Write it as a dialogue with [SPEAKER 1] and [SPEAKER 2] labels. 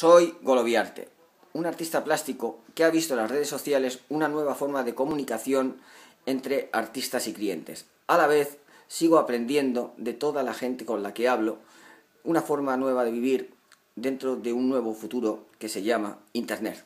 [SPEAKER 1] Soy Goloviarte, un artista plástico que ha visto en las redes sociales una nueva forma de comunicación entre artistas y clientes. A la vez, sigo aprendiendo de toda la gente con la que hablo una forma nueva de vivir dentro de un nuevo futuro que se llama Internet.